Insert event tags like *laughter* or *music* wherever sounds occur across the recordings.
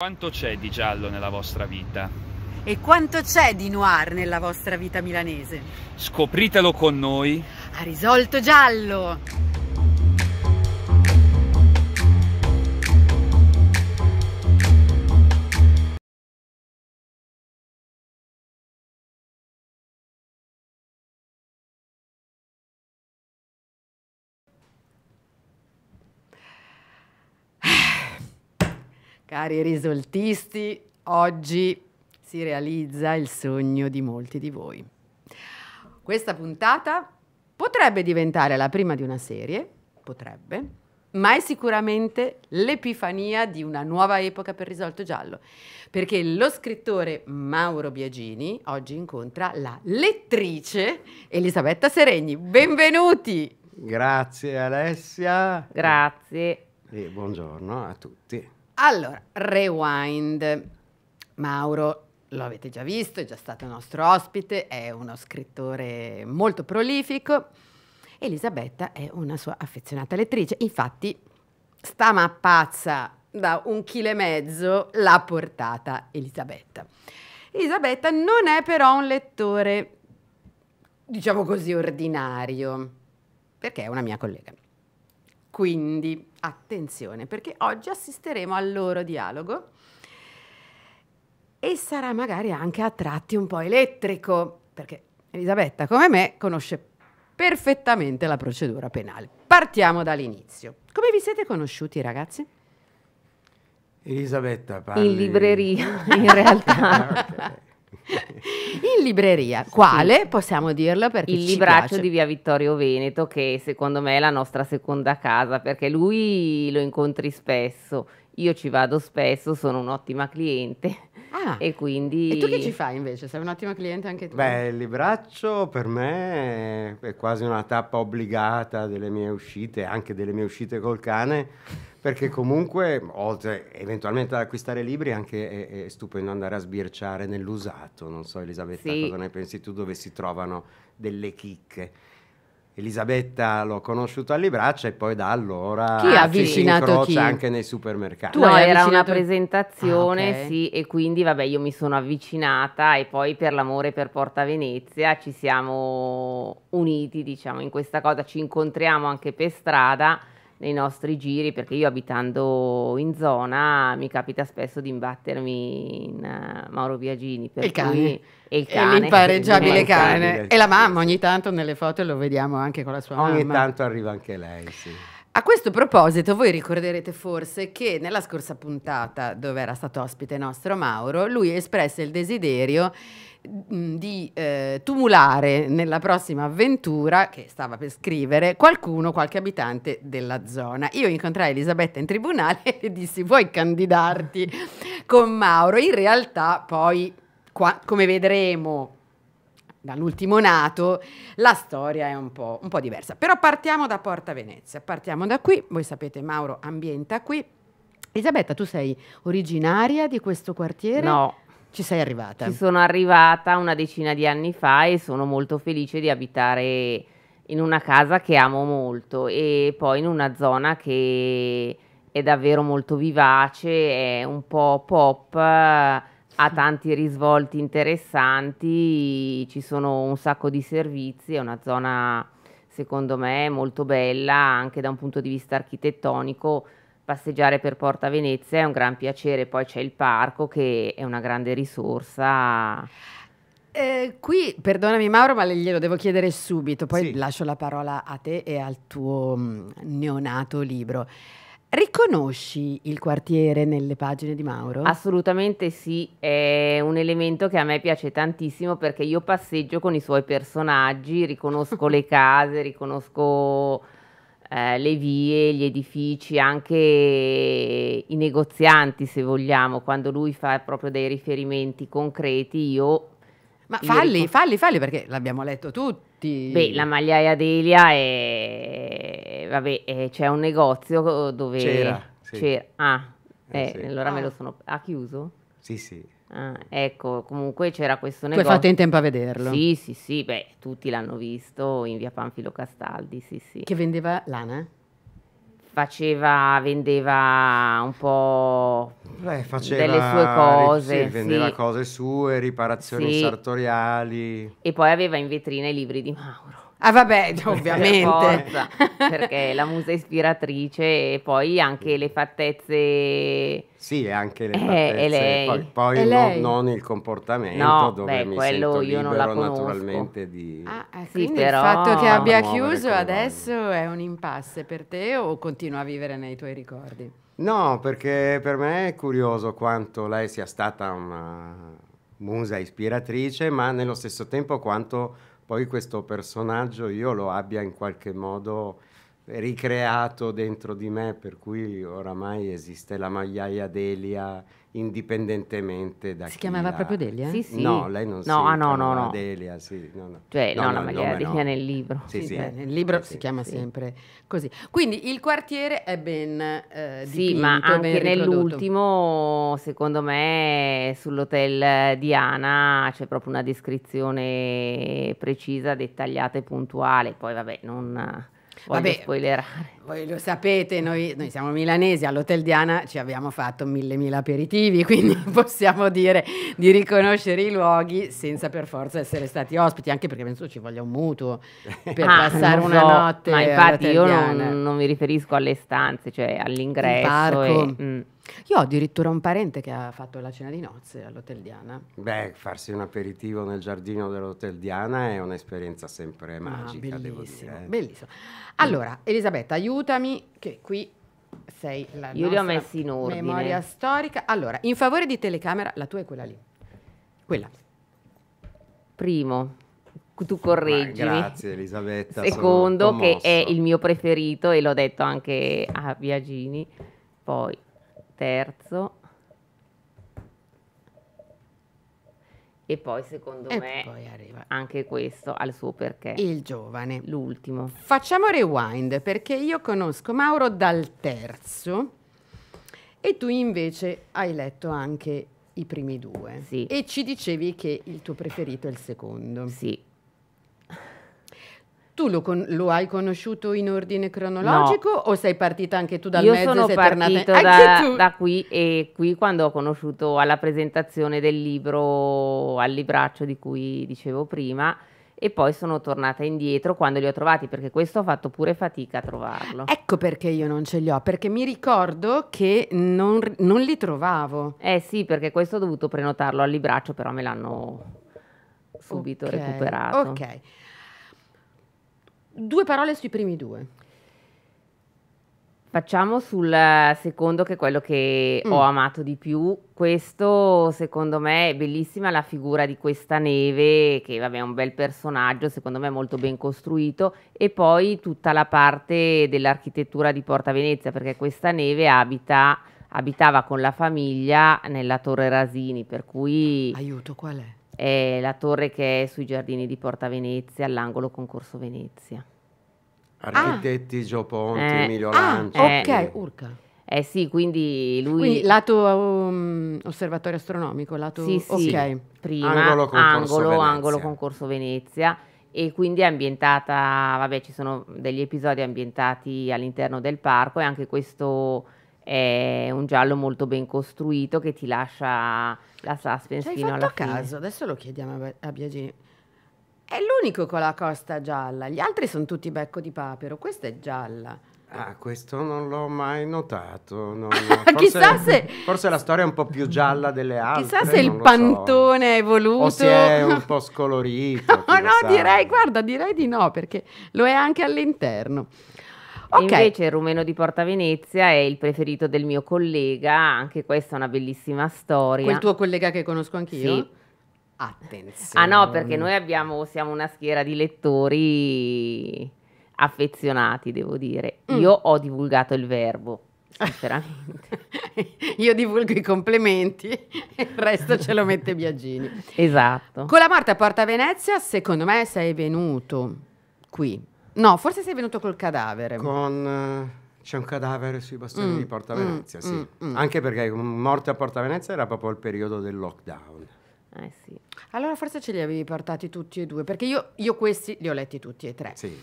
Quanto c'è di giallo nella vostra vita? E quanto c'è di noir nella vostra vita milanese? Scopritelo con noi. A risolto giallo! Cari risoltisti, oggi si realizza il sogno di molti di voi. Questa puntata potrebbe diventare la prima di una serie, potrebbe, ma è sicuramente l'epifania di una nuova epoca per Risolto Giallo, perché lo scrittore Mauro Biagini oggi incontra la lettrice Elisabetta Seregni. Benvenuti! Grazie Alessia. Grazie. E buongiorno a tutti. Allora, rewind. Mauro, lo avete già visto, è già stato nostro ospite, è uno scrittore molto prolifico. Elisabetta è una sua affezionata lettrice, infatti sta mappazza da un chilo e mezzo l'ha portata Elisabetta. Elisabetta non è però un lettore, diciamo così, ordinario, perché è una mia collega. Quindi Attenzione, perché oggi assisteremo al loro dialogo e sarà magari anche a tratti un po' elettrico, perché Elisabetta, come me, conosce perfettamente la procedura penale. Partiamo dall'inizio. Come vi siete conosciuti, ragazzi? Elisabetta parli... In libreria, *laughs* in realtà. okay. *laughs* in libreria. Quale? Sì. Possiamo dirlo perché Il libraccio piace. di Via Vittorio Veneto che secondo me è la nostra seconda casa perché lui lo incontri spesso io ci vado spesso, sono un'ottima cliente. Ah, e quindi... E tu che ci fai invece? Sei un'ottima cliente anche tu? Beh, il libraccio per me è quasi una tappa obbligata delle mie uscite, anche delle mie uscite col cane, perché comunque, oltre eventualmente ad acquistare libri, anche è, è stupendo andare a sbirciare nell'usato. Non so Elisabetta sì. cosa ne pensi tu, dove si trovano delle chicche. Elisabetta l'ho conosciuto alle braccia e poi da allora chi ha avvicinato chi? anche nei supermercati. Tu no, era una presentazione, ah, okay. sì, e quindi vabbè, io mi sono avvicinata e poi per l'amore per Porta Venezia ci siamo uniti, diciamo, in questa cosa ci incontriamo anche per strada nei nostri giri, perché io abitando in zona mi capita spesso di imbattermi in uh, Mauro Biagini. Per il cui, cane. E il cane. E l'impareggiabile cane. cane. E la mamma ogni tanto nelle foto lo vediamo anche con la sua ogni mamma. Ogni tanto arriva anche lei, sì. A questo proposito, voi ricorderete forse che nella scorsa puntata, dove era stato ospite nostro Mauro, lui espresse il desiderio mm, di eh, tumulare nella prossima avventura che stava per scrivere qualcuno, qualche abitante della zona. Io incontrai Elisabetta in tribunale *laughs* e le dissi vuoi candidarti con Mauro? In realtà poi, qua, come vedremo dall'ultimo nato, la storia è un po', un po', diversa. Però partiamo da Porta Venezia, partiamo da qui, voi sapete Mauro ambienta qui. Elisabetta, tu sei originaria di questo quartiere? No. Ci sei arrivata? Ci sono arrivata una decina di anni fa e sono molto felice di abitare in una casa che amo molto e poi in una zona che è davvero molto vivace, è un po' pop ha tanti risvolti interessanti, ci sono un sacco di servizi, è una zona secondo me molto bella anche da un punto di vista architettonico. Passeggiare per Porta Venezia è un gran piacere, poi c'è il parco che è una grande risorsa. Eh, qui, perdonami Mauro, ma glielo devo chiedere subito, poi sì. lascio la parola a te e al tuo mm, neonato libro. Riconosci il quartiere nelle pagine di Mauro? Assolutamente sì, è un elemento che a me piace tantissimo perché io passeggio con i suoi personaggi, riconosco le *laughs* case, riconosco eh, le vie, gli edifici, anche i negozianti se vogliamo, quando lui fa proprio dei riferimenti concreti io... Ma falli, ricon- falli, falli perché l'abbiamo letto tutti. Beh, la magliaia d'Elia è vabbè, eh, c'è un negozio eh, dove... C'era. Sì. c'era. Ah, eh, eh, sì. allora ah. me lo ah. sono... Ha chiuso? Sì, sì. Ah, ecco, comunque c'era questo negozio. Tu hai fatto in tempo a vederlo? Sì, sì, sì, beh, tutti l'hanno visto in via Panfilo Castaldi, sì, sì. Che vendeva lana? Faceva, vendeva un po' Beh, faceva, delle sue cose. Sì, vendeva sì. cose sue, riparazioni sì. sartoriali. E poi aveva in vetrina i libri di Mauro. Ah vabbè, ovviamente. Forza, *laughs* perché la musa ispiratrice e poi anche le fattezze... Sì, anche le eh, fattezze. Eh, lei. Poi, poi lei. No, non il comportamento, no, dove beh, mi sento libero io non la conosco. naturalmente di... Ah, eh, sì, però... il fatto che ah, abbia chiuso adesso è un impasse per te o continua a vivere nei tuoi ricordi? No, perché per me è curioso quanto lei sia stata una musa ispiratrice, ma nello stesso tempo quanto poi questo personaggio io lo abbia in qualche modo ricreato dentro di me, per cui oramai esiste la magliaia Delia indipendentemente da si chi chiamava la... proprio Delia? Sì, sì. No, lei non no, si ah, no, no, no. Delia, sì, no, no. Cioè, no, no la magliaia Delia nel libro. Sì, sì, sì eh. nel libro eh, si chiama sempre così. Quindi il quartiere è ben eh, dipinto, Sì, ma anche nell'ultimo, secondo me, sull'hotel Diana c'è proprio una descrizione precisa, dettagliata e puntuale. Poi vabbè, non Voglio Vabbè, spoilerare. Voi lo sapete, noi, noi, siamo milanesi, all'Hotel Diana ci abbiamo fatto mille mila aperitivi, *laughs* quindi possiamo dire di riconoscere i luoghi senza per forza essere stati ospiti, anche perché penso ci voglia un mutuo per *laughs* ah, passare so, una notte. Ma infatti io non, non, mi riferisco alle stanze, cioè all'ingresso. Il parco. E, mh. Mm, io ho addirittura un parente che ha fatto la cena di nozze all'Hotel Diana. Beh, farsi un aperitivo nel giardino dell'Hotel Diana è un'esperienza sempre ah, magica, ah, devo dire. Bellissimo. Eh. Allora, Elisabetta, aiutami, che qui sei la Io li ho messi in ordine. memoria storica. Allora, in favore di telecamera, la tua è quella lì. Quella. Primo, tu correggimi. Ah, grazie Elisabetta. Secondo, che è il mio preferito e l'ho detto anche a Biagini. Poi terzo e poi secondo e me poi anche questo al suo perché. Il giovane. L'ultimo. Facciamo rewind perché io conosco Mauro dal terzo e tu invece hai letto anche i primi due. Sì. E ci dicevi che il tuo preferito è il secondo. Sì. Tu lo, con- lo, hai conosciuto in ordine cronologico no. o sei partita anche tu dal Io mezzo? Io sono partita da, da, qui e qui quando ho conosciuto alla presentazione del libro al libraccio di cui dicevo prima e poi sono tornata indietro quando li ho trovati perché questo ho fatto pure fatica a trovarlo. Ecco perché io non ce li ho, perché mi ricordo che non, non li trovavo. Eh sì, perché questo ho dovuto prenotarlo al libraccio, però me l'hanno subito okay. recuperato. Ok. Due parole sui primi due. Facciamo sul secondo che è quello che mm. ho amato di più. Questo secondo me è bellissima la figura di questa neve che vabbè è un bel personaggio, secondo me molto ben costruito e poi tutta la parte dell'architettura di Porta Venezia perché questa neve abita, abitava con la famiglia nella Torre Rasini, per cui Aiuto, qual è? è la torre che è sui giardini di Porta Venezia, all'angolo con Corso Venezia. Architetti ah. Gio Ponti, eh. Emilio Lanci. Ah, eh. ok, Urca. Eh sì, quindi lui... Quindi lato um, osservatorio astronomico, lato... Sì, sì, okay. prima angolo, concorso, angolo, Venezia. angolo concorso Venezia e quindi è ambientata, vabbè ci sono degli episodi ambientati all'interno del parco e anche questo è un giallo molto ben costruito che ti lascia la suspense C'hai fino alla fine. caso, adesso lo chiediamo a, Biagini. È l'unico con la costa gialla, gli altri sono tutti becco di papero, questa è gialla. Ah, questo non l'ho mai notato. Non, *laughs* forse, se, *laughs* forse la storia è un po' più gialla delle altre. Chissà se il pantone so. è evoluto. O se è un po' scolorito. *laughs* no, no, sa. direi, guarda, direi di no, perché lo è anche all'interno. Okay. invece il rumeno di Porta Venezia è il preferito del mio collega, anche questa è una bellissima storia. Quel tuo collega che conosco anch'io? Sì. Attenzione. Ah no, perché noi abbiamo, siamo una schiera di lettori affezionati, devo dire. Mm. Io ho divulgato il verbo, sinceramente. *laughs* Io divulgo i complimenti il resto ce lo mette Biagini. *laughs* Esatto. Con la morte a Porta Venezia, secondo me sei venuto qui No, forse sei venuto col cadavere. Con... Eh, c'è un cadavere sui bastoni mm, di Porta mm, Venezia, mm, sì. Mm, Anche perché morte a Porta Venezia era proprio il periodo del lockdown. Eh sì. Allora forse ce li avevi portati tutti e due, perché io, io questi li ho letti tutti e tre. Sì.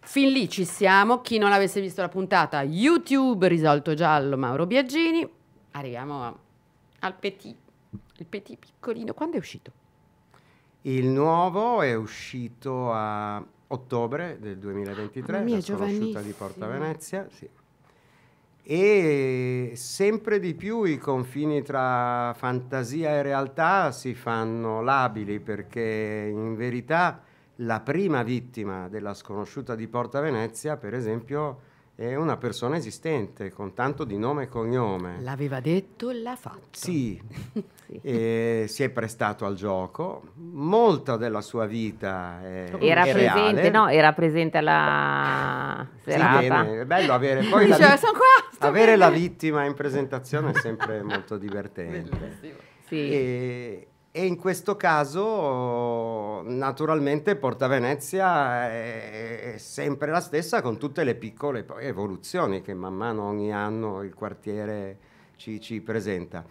Fin lì ci siamo. Chi non avesse visto la puntata YouTube, Risolto Giallo, Mauro Biaggini. Arriviamo a, al Petit. Il Petit piccolino, quando è uscito? Il nuovo è uscito a ottobre del 2023, ah, sconosciuta di Porta Venezia. Sì. E sempre di più i confini tra fantasia e realtà si fanno labili perché in verità la prima vittima della sconosciuta di Porta Venezia, per esempio, è una persona esistente con tanto di nome e cognome. L'aveva detto, l'ha fatto. Sì, *laughs* sì. Eh, si è prestato al gioco, molta della sua vita è, era è presente, no? Era presente alla serata. Sì, bene, è bello avere *laughs* poi la, cioè, qua, avere la vittima in presentazione è sempre molto *laughs* divertente. Bellissimo. Sì. E, e in questo caso naturalmente Porta Venezia è sempre la stessa con tutte le piccole evoluzioni che man mano ogni anno il quartiere ci, ci presenta.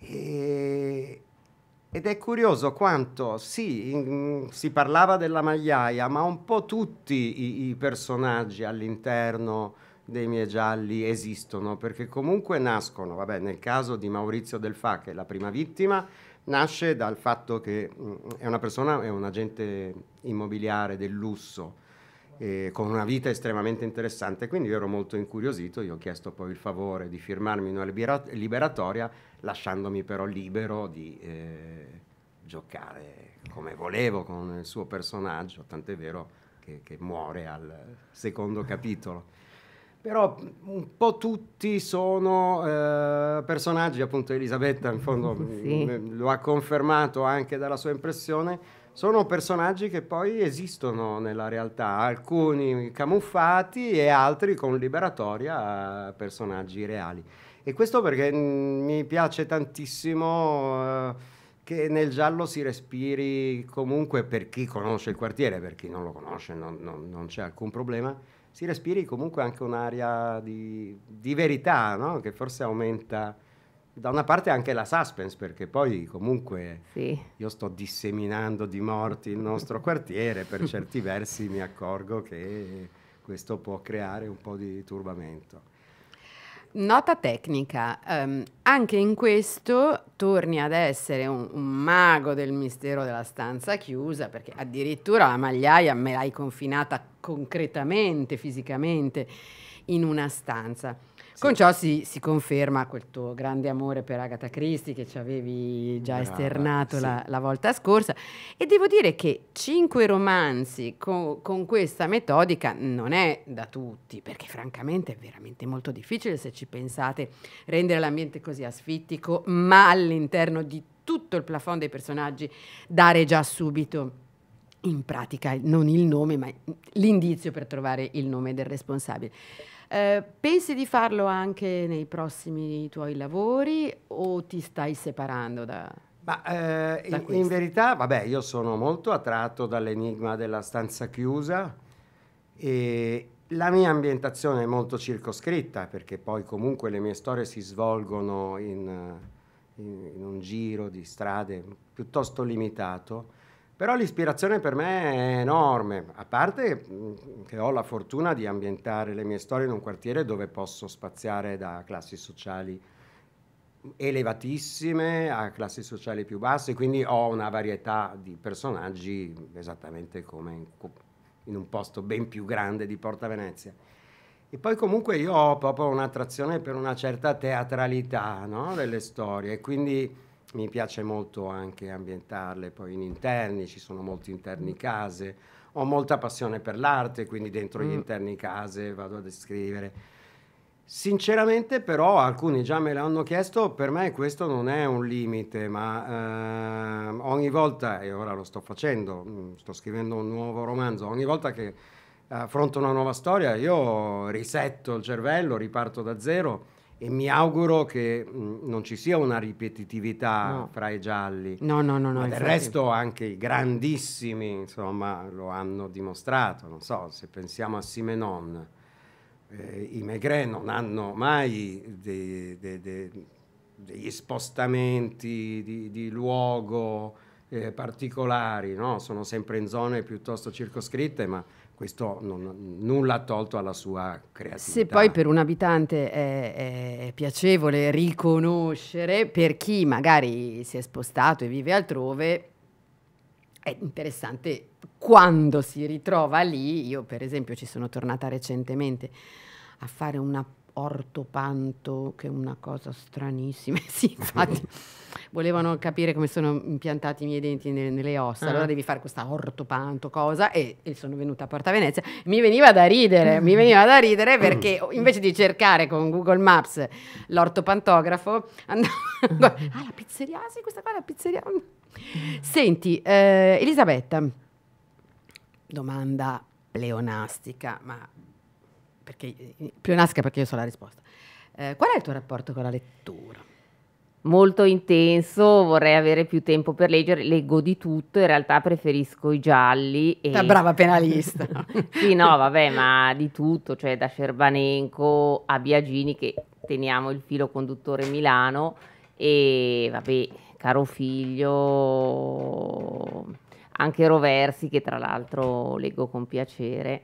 E, ed è curioso quanto sì, in, si parlava della magliaia, ma un po' tutti i, i personaggi all'interno dei miei gialli esistono, perché comunque nascono, vabbè, nel caso di Maurizio Delfà, che è la prima vittima, nasce dal fatto che mh, mm, è una persona, è un agente immobiliare del lusso, eh, con una vita estremamente interessante, quindi io ero molto incuriosito, io ho chiesto poi il favore di firmarmi una liberatoria, lasciandomi però libero di eh, giocare come volevo con il suo personaggio, tant'è vero che, che muore al secondo capitolo però un po' tutti sono eh, personaggi, appunto Elisabetta in fondo *laughs* sì. lo ha confermato anche dalla sua impressione, sono personaggi che poi esistono nella realtà, alcuni camuffati e altri con liberatoria eh, personaggi reali. E questo perché mi piace tantissimo... Eh, che nel giallo si respiri comunque per chi conosce il quartiere, per chi non lo conosce non, non, non c'è alcun problema, si respiri comunque anche un'aria di, di verità no? che forse aumenta da una parte anche la suspense, perché poi comunque sì. io sto disseminando di morti il nostro quartiere, per certi versi mi accorgo che questo può creare un po' di turbamento. Nota tecnica, um, anche in questo torni ad essere un, un, mago del mistero della stanza chiusa, perché addirittura la magliaia me l'hai confinata concretamente, fisicamente, in una stanza. Con ciò si, si, conferma quel tuo grande amore per Agatha Christie che ci avevi già Brava, esternato sì. la, la, volta scorsa e devo dire che cinque romanzi co con questa metodica non è da tutti perché francamente è veramente molto difficile se ci pensate rendere l'ambiente così asfittico ma all'interno di tutto il plafond dei personaggi dare già subito in pratica non il nome ma l'indizio per trovare il nome del responsabile. Eh, pensi di farlo anche nei prossimi tuoi lavori o ti stai separando da... Ma, eh, in, in, verità, vabbè, io sono molto attratto dall'enigma della stanza chiusa e la mia ambientazione è molto circoscritta perché poi comunque le mie storie si svolgono in, in, in un giro di strade piuttosto limitato però l'ispirazione per me è enorme, a parte mm, che ho la fortuna di ambientare le mie storie in un quartiere dove posso spaziare da classi sociali elevatissime a classi sociali più basse, quindi ho una varietà di personaggi esattamente come in, un posto ben più grande di Porta Venezia. E poi comunque io ho proprio un'attrazione per una certa teatralità no? delle storie, quindi mi piace molto anche ambientarle poi in interni, ci sono molti interni case, ho molta passione per l'arte, quindi dentro mm. gli interni case vado a descrivere. Sinceramente però alcuni già me l'hanno chiesto, per me questo non è un limite, ma eh, ogni volta, e ora lo sto facendo, mm, sto scrivendo un nuovo romanzo, ogni volta che affronto una nuova storia io risetto il cervello, riparto da zero e mi auguro che mh, mm, non ci sia una ripetitività no. fra i gialli. No, no, no. no del resto anche i grandissimi, insomma, lo hanno dimostrato. Non so, se pensiamo a Simenon, eh, i Maigret non hanno mai de, de, de, degli spostamenti di, di luogo eh, particolari, no? sono sempre in zone piuttosto circoscritte, ma questo non, nulla ha tolto alla sua creatività. Se poi per un abitante è, è, piacevole riconoscere, per chi magari si è spostato e vive altrove, è interessante quando si ritrova lì. Io per esempio ci sono tornata recentemente a fare una ortopanto, che è una cosa stranissima. *laughs* sì, infatti, volevano capire come sono impiantati i miei denti ne, nelle ossa, ah. allora devi fare questa ortopanto cosa e, e, sono venuta a Porta Venezia. Mi veniva da ridere, mi veniva da ridere perché mm. invece di cercare con Google Maps l'ortopantografo, andavo... Mm. *laughs* ah, la pizzeria, ah, sì, questa qua è la pizzeria. Senti, eh, Elisabetta, domanda pleonastica, ma perché, eh, pleonasca perché io so la risposta. Eh, qual è il tuo rapporto con la lettura? Molto intenso, vorrei avere più tempo per leggere, leggo di tutto, in realtà preferisco i gialli. E... La brava penalista. *laughs* sì, no, vabbè, ma di tutto, cioè da Cerbanenco a Biagini che teniamo il filo conduttore Milano e vabbè, caro figlio, anche Roversi che tra l'altro leggo con piacere.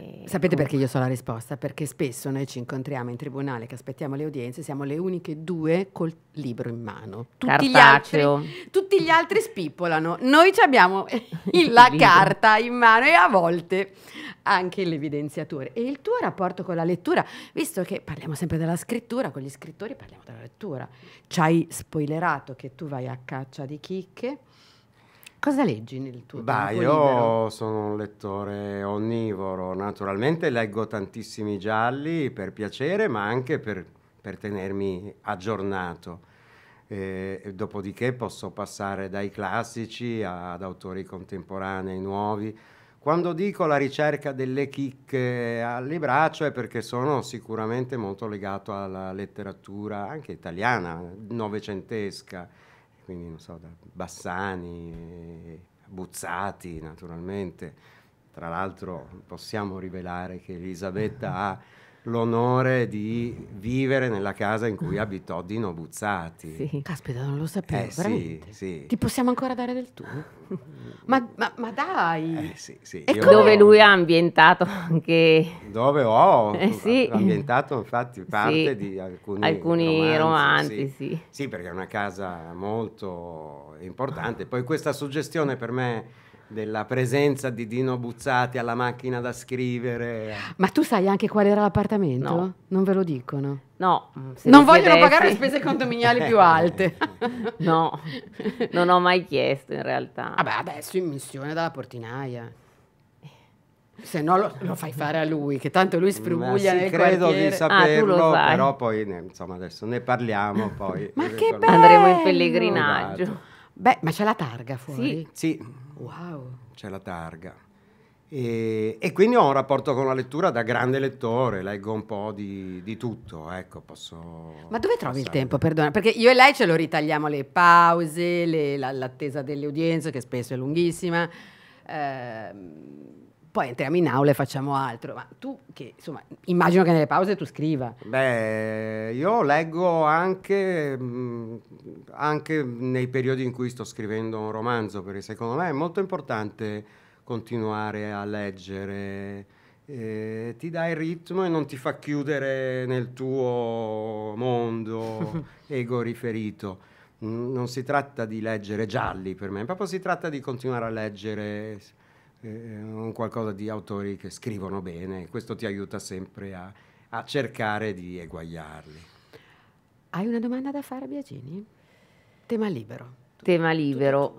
Eh, Sapete perché io so la risposta? Perché spesso noi ci incontriamo in tribunale che aspettiamo le udienze, siamo le uniche due col libro in mano. Tutti, gli altri, tutti gli altri, spippolano, noi abbiamo *laughs* la carta in mano e a volte anche l'evidenziatore. E il tuo rapporto con la lettura, visto che parliamo sempre della scrittura, con gli scrittori parliamo della lettura. Ci hai spoilerato che tu vai a caccia di chicche Cosa leggi nel tuo bah, tempo libero? Io sono un lettore onnivoro, naturalmente leggo tantissimi gialli per piacere, ma anche per, per tenermi aggiornato. E dopodiché posso passare dai classici ad autori contemporanei nuovi. Quando dico la ricerca delle chicche al libraccio è perché sono sicuramente molto legato alla letteratura anche italiana, novecentesca quindi non so, da Bassani, Buzzati naturalmente. Tra l'altro possiamo rivelare che Elisabetta *laughs* ha l'onore di vivere nella casa in cui abitò Dino Buzzati. Sì. Caspita, non lo sapevo, eh, sì, sì. Ti possiamo ancora dare del tuo? Mm. ma, ma, ma, dai! Eh, sì, sì. Io dove ho... lui ha ambientato anche... Dove ho eh, sì. ambientato infatti parte di alcuni, alcuni romanzi. romanzi sì. sì, perché è una casa molto importante. Poi questa suggestione per me della presenza di Dino Buzzati alla macchina da scrivere. Ma tu sai anche qual era l'appartamento? No. Non ve lo dicono. No, mm, non vogliono chiedessi. pagare le spese condominiali più *laughs* alte. no, non ho mai chiesto in realtà. Vabbè, adesso in missione dalla portinaia. Se no lo, lo, fai fare a lui, che tanto lui sfruguglia sì, nel credo quartiere. di saperlo, ah, però poi ne, insomma adesso ne parliamo poi. Ma eh, che bello! Andremo in pellegrinaggio. Beh, ma c'è la targa fuori? Sì. sì. Wow. C'è la targa. E, e, quindi ho un rapporto con la lettura da grande lettore, leggo un po' di, di tutto, ecco, posso... Ma dove trovi passare. il tempo, perdona? Perché io e lei ce lo ritagliamo le pause, le, la, l'attesa delle udienze, che spesso è lunghissima. Eh, poi entriamo in aula e facciamo altro. Ma tu, che insomma, immagino che nelle pause tu scriva. Beh, io leggo anche, mm, anche nei periodi in cui sto scrivendo un romanzo, perché secondo me è molto importante continuare a leggere. Eh, ti dà il ritmo e non ti fa chiudere nel tuo mondo *laughs* ego riferito non si tratta di leggere gialli per me, proprio si tratta di continuare a leggere eh, eh, un qualcosa di autori che scrivono bene, questo ti aiuta sempre a, a cercare di eguagliarli. Hai una domanda da fare, Biagini? Tema libero. Tema libero.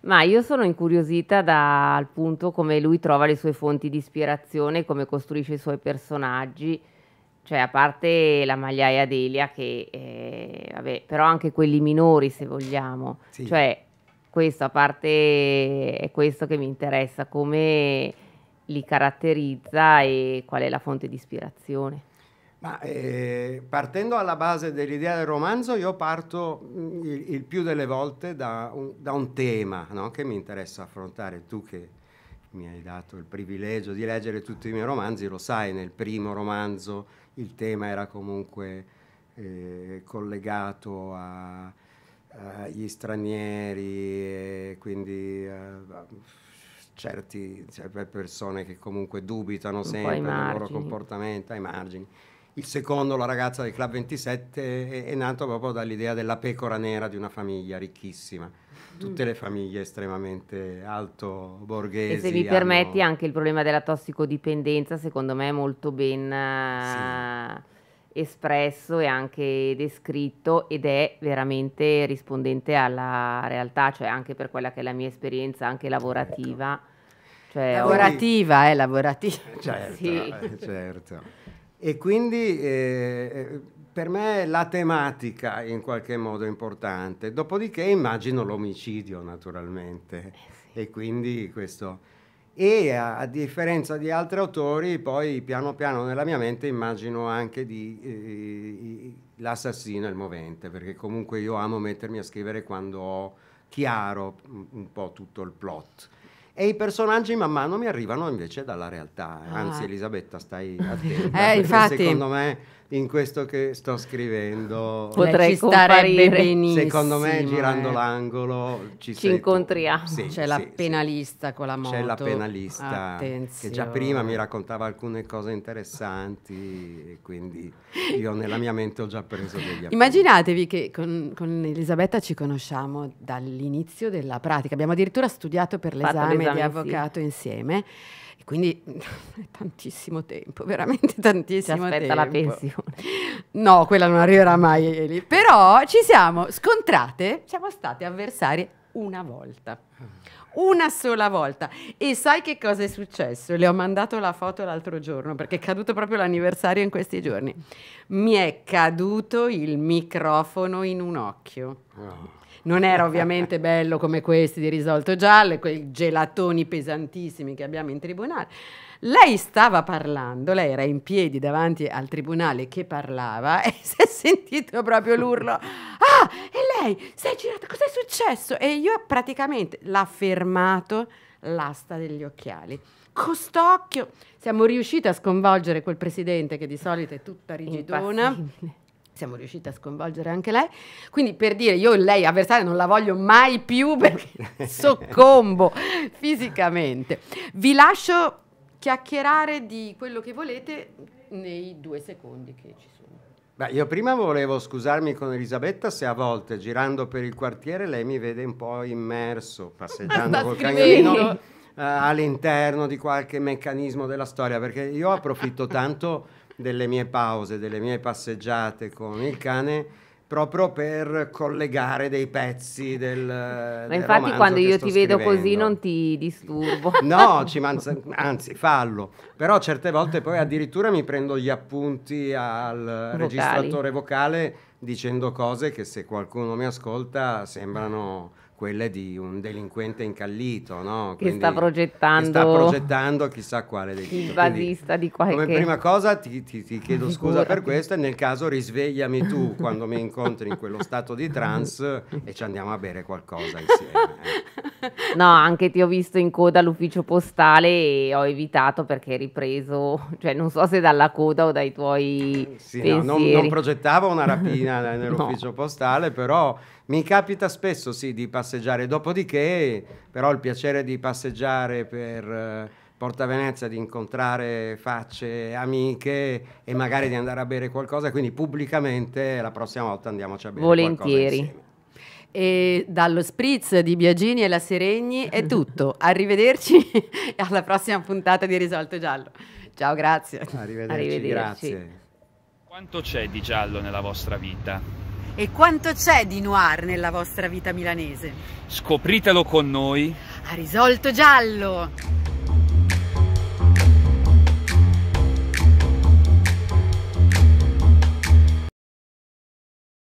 Ma io sono incuriosita dal punto come lui trova le sue fonti di ispirazione, come costruisce i suoi personaggi, cioè a parte la magliaia d'Elia che, eh, vabbè, però anche quelli minori se vogliamo. Sì. Cioè, questo, a parte è questo che mi interessa, come li caratterizza e qual è la fonte di ispirazione. Ma, eh, partendo alla base dell'idea del romanzo, io parto mm, il, il più delle volte da un, da un tema no? che mi interessa affrontare. Tu che mi hai dato il privilegio di leggere tutti i miei romanzi, lo sai, nel primo romanzo il tema era comunque eh, collegato a, uh, gli stranieri, quindi uh, certi, cioè, persone che comunque dubitano Un sempre del loro comportamento, ai margini. Il secondo, la ragazza del Club 27, è, è nato proprio dall'idea della pecora nera di una famiglia ricchissima tutte le famiglie estremamente alto borghesi. E se mi permetti anche il problema della tossicodipendenza, secondo me è molto ben... Sì eh, espresso e anche descritto ed è veramente rispondente alla realtà, cioè anche per quella che è la mia esperienza anche lavorativa. Cioè, lavorativa, quindi, eh, lavorativa. Eh, certo, sì. Eh, certo. E quindi eh, eh, per me la tematica è in qualche modo importante, dopodiché immagino l'omicidio naturalmente eh sì. e quindi questo e a, a, differenza di altri autori poi piano piano nella mia mente immagino anche di, eh, l'assassino e il movente perché comunque io amo mettermi a scrivere quando ho chiaro un po' tutto il plot e i personaggi man mano mi arrivano invece dalla realtà. Ah. Anzi, Elisabetta, stai *laughs* attenta. eh, infatti, secondo me in questo che sto scrivendo. Potrei ci starebbe benissimo. Secondo me, eh. girando eh. l'angolo ci, ci incontriamo. Sì, C'è sì, la penalista sì. con la moto. C'è la penalista Attenzione. che già prima mi raccontava alcune cose interessanti e quindi io nella mia mente ho già preso degli appunti. Immaginatevi che con, con Elisabetta ci conosciamo dall'inizio della pratica. Abbiamo addirittura studiato per l'esame, l'esame di avvocato insieme quindi *laughs* è tantissimo tempo, veramente tantissimo tempo. Si aspetta tempo. la pensione. No, quella non arriverà mai, Eli. Però ci siamo scontrate, siamo state avversarie una volta. Una sola volta. E sai che cosa è successo? Le ho mandato la foto l'altro giorno perché è caduto proprio l'anniversario in questi giorni. Mi è caduto il microfono in un occhio. Non era ovviamente bello come questi di risolto giallo, quei gelatoni pesantissimi che abbiamo in tribunale lei stava parlando, lei era in piedi davanti al tribunale che parlava *laughs* e si è sentito proprio l'urlo. Ah, e lei si è girata, cos'è successo? E io praticamente l'ha fermato l'asta degli occhiali. Costocchio, siamo riusciti a sconvolgere quel presidente che di solito è tutta rigidona. siamo riusciti a sconvolgere anche lei. Quindi per dire io lei avversaria non la voglio mai più perché *laughs* soccombo fisicamente. Vi lascio chiacchierare di quello che volete nei due secondi che ci sono. Beh, io prima volevo scusarmi con Elisabetta se a volte girando per il quartiere lei mi vede un po' immerso, passeggiando *laughs* col cagnolino eh, all'interno di qualche meccanismo della storia, perché io approfitto tanto delle mie pause, delle mie passeggiate con il cane proprio per collegare dei pezzi del. Ma del infatti, quando io ti scrivendo. vedo così non ti disturbo. *laughs* No, manza, anzi, fallo. Però certe volte poi addirittura mi prendo gli appunti al Vocali. registratore vocale dicendo cose che se qualcuno mi ascolta sembrano quelle di un delinquente incallito, no? Che sta progettando. Che sta progettando chissà quale delitto. Il basista di qualche... Come prima cosa ti, ti, ti chiedo scusa per questo e nel caso risvegliami tu *laughs* quando mi incontri in quello stato di trance *laughs* e ci andiamo a bere qualcosa *laughs* insieme. Eh. No, anche ti ho visto in coda all'ufficio postale e ho evitato perché hai ripreso, cioè non so se dalla coda o dai tuoi sì, pensieri. No, non, non, progettavo una rapina *laughs* nell'ufficio no. postale, però mi capita spesso sì di passeggiare, dopodiché però il piacere di passeggiare per... Eh, Porta Venezia di incontrare facce amiche e magari di andare a bere qualcosa, quindi pubblicamente la prossima volta andiamoci a bere Volentieri e dallo spritz di Biagini e la Seregni è tutto. *laughs* Arrivederci e alla prossima puntata di Risolto Giallo. Ciao, grazie. Arrivederci, Arrivederci. grazie. Quanto c'è di giallo nella vostra vita? E quanto c'è di noir nella vostra vita milanese? Scopritelo con noi. A Risolto Giallo!